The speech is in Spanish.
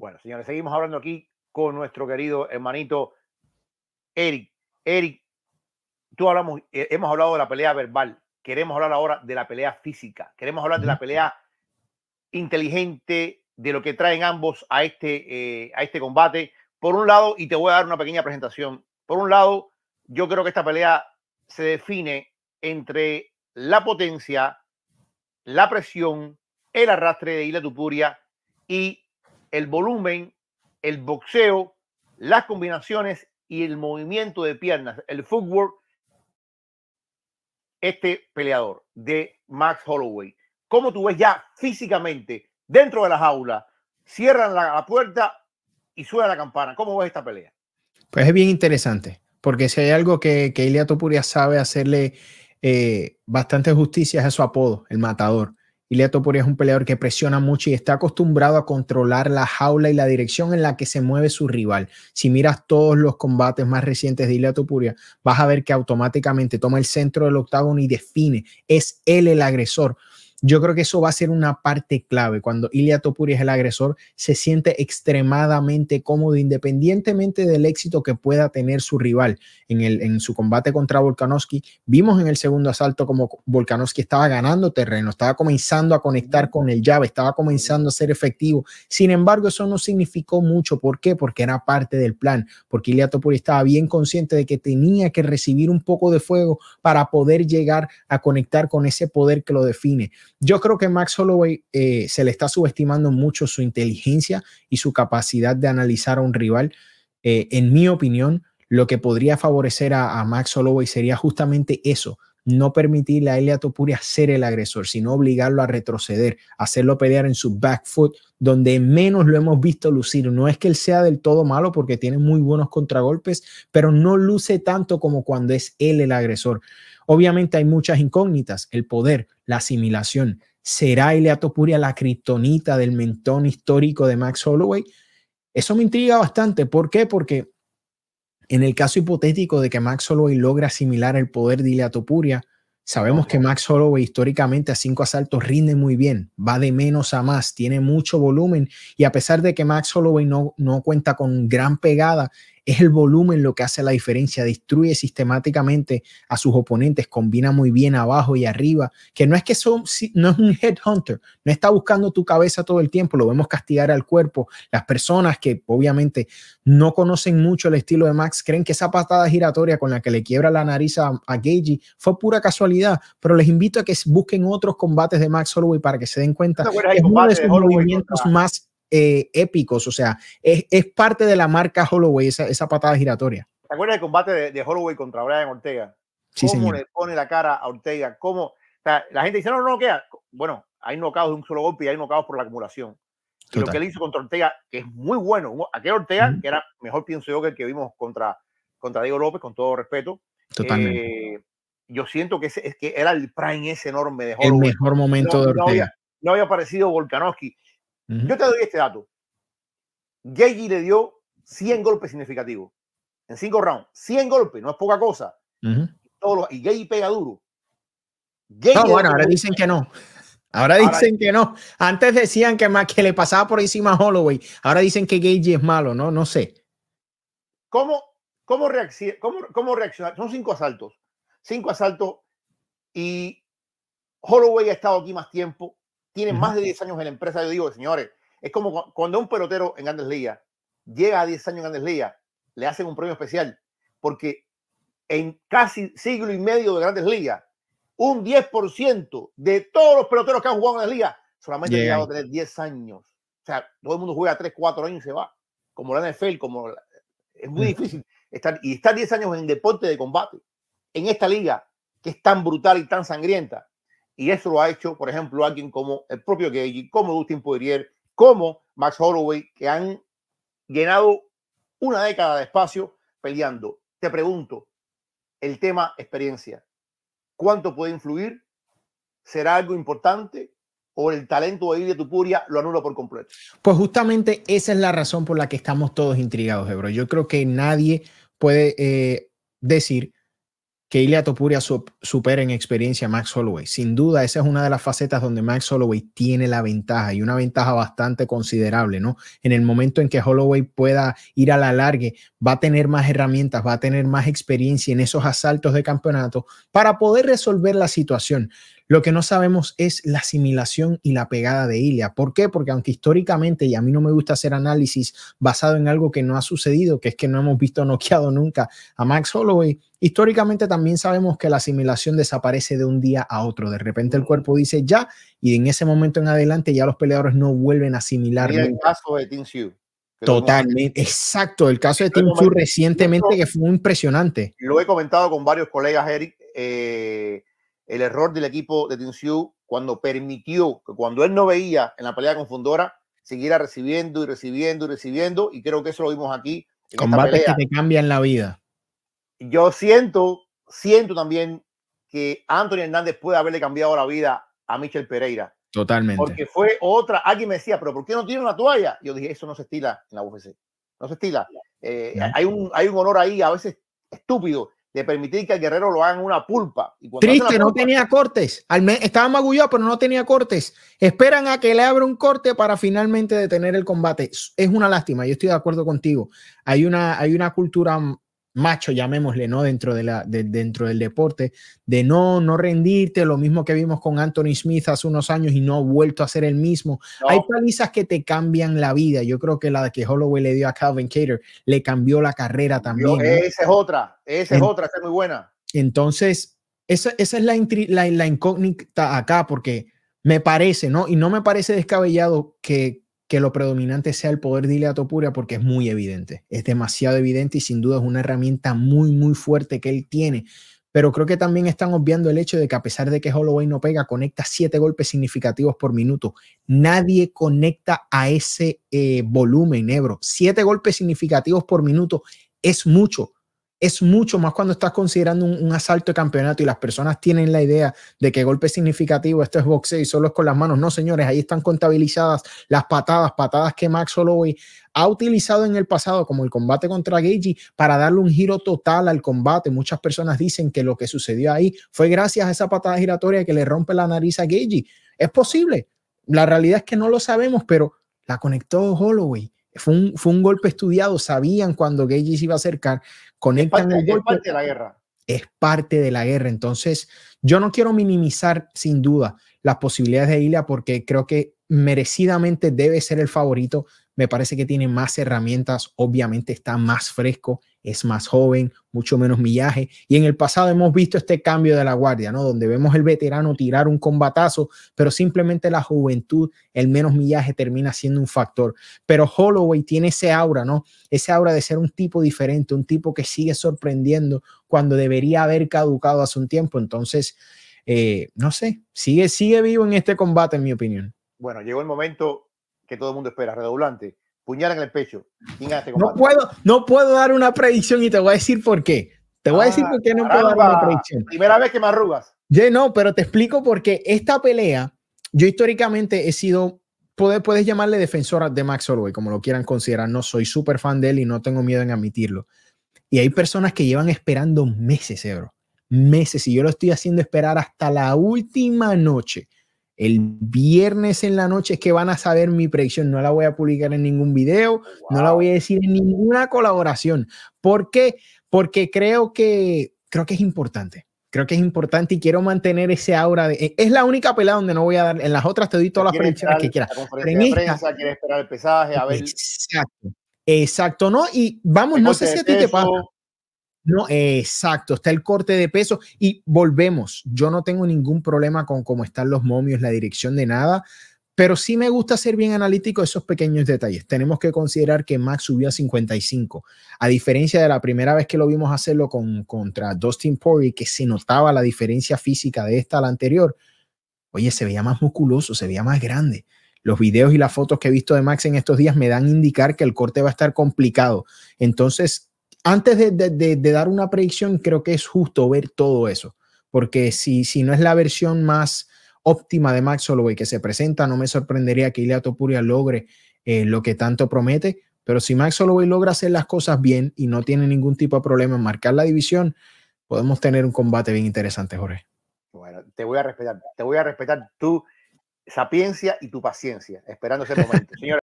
Bueno, señores, seguimos hablando aquí con nuestro querido hermanito Eric. Eric, tú hablamos, eh, hemos hablado de la pelea verbal, queremos hablar ahora de la pelea física, queremos hablar de la pelea inteligente, de lo que traen ambos a este, eh, a este combate. Por un lado, y te voy a dar una pequeña presentación, por un lado, yo creo que esta pelea se define entre la potencia, la presión, el arrastre de Isla Tupuria y el volumen, el boxeo, las combinaciones y el movimiento de piernas, el footwork, este peleador de Max Holloway. ¿Cómo tú ves ya físicamente dentro de la jaula? Cierran la, puerta y suena la campana. ¿Cómo ves esta pelea? Pues es bien interesante, porque si hay algo que, que Ilia Topuria sabe hacerle eh, bastante justicia es a su apodo, el matador. Ilia Topuria es un peleador que presiona mucho y está acostumbrado a controlar la jaula y la dirección en la que se mueve su rival. Si miras todos los combates más recientes de Ilia Topuria, vas a ver que automáticamente toma el centro del octágono y define. Es él el agresor yo creo que eso va a ser una parte clave. Cuando Ilya Topuri es el agresor, se siente extremadamente cómodo, independientemente del éxito que pueda tener su rival en, el, en su combate contra Volkanovski. Vimos en el segundo asalto como Volkanovski estaba ganando terreno, estaba comenzando a conectar con el llave, estaba comenzando a ser efectivo. Sin embargo, eso no significó mucho. ¿Por qué? Porque era parte del plan, porque Ilya Topuri estaba bien consciente de que tenía que recibir un poco de fuego para poder llegar a conectar con ese poder que lo define. Yo creo que Max Holloway eh, se le está subestimando mucho su inteligencia y su capacidad de analizar a un rival. Eh, en mi opinión, lo que podría favorecer a, Max Holloway sería justamente eso, no permitirle a Elia Topuria ser el agresor, sino obligarlo a retroceder, hacerlo pelear en su back foot, donde menos lo hemos visto lucir. No es que él sea del todo malo porque tiene muy buenos contragolpes, pero no luce tanto como cuando es él el agresor. Obviamente hay muchas incógnitas, el poder, la asimilación. ¿Será Ilea Topuria la criptonita del mentón histórico de Max Holloway? Eso me intriga bastante. ¿Por qué? Porque en el caso hipotético de que Max Holloway logra asimilar el poder de Ilea Topuria, sabemos que Max Holloway históricamente a cinco asaltos rinde muy bien, va de menos a más, tiene mucho volumen y a pesar de que Max Holloway no, no cuenta con gran pegada, es el volumen lo que hace la diferencia. Destruye sistemáticamente a sus oponentes, combina muy bien abajo y arriba. Que no es que son, no es un headhunter, no está buscando tu cabeza todo el tiempo. Lo vemos castigar al cuerpo. Las personas que obviamente no conocen mucho el estilo de Max creen que esa patada giratoria con la que le quiebra la nariz a, a fue pura casualidad. Pero les invito a que busquen otros combates de Max Holloway para que se den cuenta. es uno de sus movimientos más eh, épicos, o sea, es, es, parte de la marca Holloway, esa, esa patada giratoria. ¿Te acuerdas del combate de, de Holloway contra Brian Ortega? Sí, ¿Cómo le pone la cara a Ortega? ¿Cómo? la gente dice, no, no, no queda. Bueno, hay nocaos de un solo golpe y hay nocaos por la acumulación. Y lo que él hizo contra Ortega, que es muy bueno, aquel Ortega, que era mejor, pienso yo, que el que vimos contra, contra Diego López, con todo respeto. Totalmente. Eh, yo siento que, es que era el prime ese enorme de Holloway. El mejor momento de Ortega. No había, no había aparecido Volkanovski. Yo te doy este dato. Gagey le dio 100 golpes significativos en 5 rounds. 100 golpes, no es poca cosa. y Gagey pega duro. Ah, bueno, ahora dicen que no. Ahora dicen que no. Antes decían que, más, que le pasaba por encima a Holloway. Ahora dicen que Gagey es malo, ¿no? No sé. ¿Cómo, cómo, cómo, cómo reaccionar? Son cinco asaltos. Cinco asaltos y Holloway ha estado aquí más tiempo tiene más de 10 años en la empresa. Yo digo, señores, es como cuando un pelotero en Grandes Ligas llega a 10 años en Grandes Ligas, le hacen un premio especial, porque en casi siglo y medio de Grandes Ligas, un 10% de todos los peloteros que han jugado en Grandes Ligas solamente llegado a tener 10 años. O sea, todo el mundo juega 3, 4 años y se va. Como la NFL, como es muy difícil estar y estar 10 años en deporte de combate en esta liga que es tan brutal y tan sangrienta y eso lo ha hecho, por ejemplo, alguien como el propio Gage, como Dustin Poirier, como Max Holloway, que han llenado una década de espacio peleando. Te pregunto, el tema experiencia, ¿cuánto puede influir? ¿Será algo importante? o el talento de tu Tupuria lo anula por completo. Pues justamente esa es la razón por la que estamos todos intrigados, Ebro. Yo creo que nadie puede eh, decir que Ilya Topuria supere en experiencia a Max Holloway. Sin duda, esa es una de las facetas donde Max Holloway tiene la ventaja y una ventaja bastante considerable, ¿no? En el momento en que Holloway pueda ir a la largue, va a tener más herramientas, va a tener más experiencia en esos asaltos de campeonato para poder resolver la situación. Lo que no sabemos es la asimilación y la pegada de Ilia. ¿Por qué? Porque aunque históricamente, y a mí no me gusta hacer análisis basado en algo que no ha sucedido, que es que no hemos visto noqueado nunca a Max Holloway, históricamente también sabemos que la asimilación desaparece de un día a otro. De repente el cuerpo dice ya, y en ese momento en adelante ya los peleadores no vuelven a asimilar. el caso de Tim Totalmente, exacto. El caso de Team Hue recientemente, que fue impresionante. Lo he comentado con varios colegas, Eric. Eh, el error del equipo de Tinsiu cuando permitió que cuando él no veía en la pelea confundora Fundora, siguiera recibiendo y recibiendo y recibiendo, y creo que eso lo vimos aquí. Combates que te cambian la vida. Yo siento, siento también que Anthony Hernández puede haberle cambiado la vida a Michel Pereira. Totalmente. Porque fue otra, alguien me decía, pero ¿por qué no tiene una toalla? Yo dije, eso no se estila en la UFC, no se estila. Eh, hay, un, hay un honor ahí a veces estúpido de permitir que el guerrero lo hagan una pulpa. Triste, no tenía cortes. estaba magullado, pero no tenía cortes. Esperan a que le abra un corte para finalmente detener el combate. Es una lástima, yo estoy de acuerdo contigo. Hay una, hay una cultura macho, llamémosle, ¿no? Dentro, de la, dentro del deporte, de no, no rendirte, lo mismo que vimos con Anthony Smith hace unos años y no ha vuelto a ser el mismo. Hay palizas que te cambian la vida. Yo creo que la que Holloway le dio a Calvin Cater le cambió la carrera también. esa es otra, esa es otra, esa es muy buena. Entonces, esa, es la incógnita acá, porque me parece, ¿no? Y no me parece descabellado que que lo predominante sea el poder de Ileato Topuria porque es muy evidente, es demasiado evidente y sin duda es una herramienta muy, muy fuerte que él tiene. Pero creo que también están obviando el hecho de que a pesar de que Holloway no pega, conecta siete golpes significativos por minuto. Nadie conecta a ese eh, volumen, Ebro. Siete golpes significativos por minuto es mucho es mucho más cuando estás considerando un, asalto de campeonato y las personas tienen la idea de que golpe significativo, esto es boxeo y solo es con las manos. No, señores, ahí están contabilizadas las patadas, patadas que Max Holloway ha utilizado en el pasado, como el combate contra Gagey, para darle un giro total al combate. Muchas personas dicen que lo que sucedió ahí fue gracias a esa patada giratoria que le rompe la nariz a Gagey. Es posible. La realidad es que no lo sabemos, pero la conectó Holloway fue un, golpe estudiado, sabían cuando Gage se iba a acercar, golpe. Es parte de la guerra. Es parte de la guerra. Entonces, yo no quiero minimizar sin duda las posibilidades de Ilia porque creo que merecidamente debe ser el favorito. Me parece que tiene más herramientas, obviamente está más fresco, es más joven, mucho menos millaje. Y en el pasado hemos visto este cambio de la guardia, ¿no? Donde vemos el veterano tirar un combatazo, pero simplemente la juventud, el menos millaje termina siendo un factor. Pero Holloway tiene ese aura, ¿no? Ese aura de ser un tipo diferente, un tipo que sigue sorprendiendo cuando debería haber caducado hace un tiempo. Entonces, eh, no sé, sigue, sigue vivo en este combate, en mi opinión. Bueno, llegó el momento que todo el mundo espera, redoblante. Puñal en el pecho. Este no puedo, no puedo dar una predicción y te voy a decir por qué. Te voy a decir ah, por qué no puedo dar una predicción. Primera vez que me arrugas. Yo no, pero te explico por qué esta pelea, yo históricamente he sido, puedes, puedes llamarle defensora de Max Holloway, como lo quieran considerar. No soy súper fan de él y no tengo miedo en admitirlo. Y hay personas que llevan esperando meses, Ebro. Eh, meses. Y yo lo estoy haciendo esperar hasta la última noche el viernes en la noche es que van a saber mi predicción. No la voy a publicar en ningún video, no la voy a decir en ninguna colaboración. ¿Por qué? Porque creo que, creo que es importante. Creo que es importante y quiero mantener ese aura de... E, es la única pelea donde no voy a dar... En las otras te doy todas las predicciones que quieras. esperar el Exacto. Exacto, ¿no? Y vamos, no sé si a ti te pasa. No, exacto, está el corte de peso y volvemos. Yo no tengo ningún problema con cómo están los momios, la dirección de nada, pero sí me gusta ser bien analítico esos pequeños detalles. Tenemos que considerar que Max subió a 55, a diferencia de la primera vez que lo vimos hacerlo con, contra Dustin Poirier, que se notaba la diferencia física de esta a la anterior. Oye, se veía más musculoso, se veía más grande. Los videos y las fotos que he visto de Max en estos días me dan a indicar que el corte va a estar complicado. Entonces, antes de, dar una predicción, creo que es justo ver todo eso, porque si, si no es la versión más óptima de Max Holloway que se presenta, no me sorprendería que Ilya Topuria logre eh, lo que tanto promete, pero si Max Holloway logra hacer las cosas bien y no tiene ningún tipo de problema en marcar la división, podemos tener un combate bien interesante, Jorge. Bueno, te voy a respetar, te voy a respetar tu sapiencia y tu paciencia, esperando ese momento.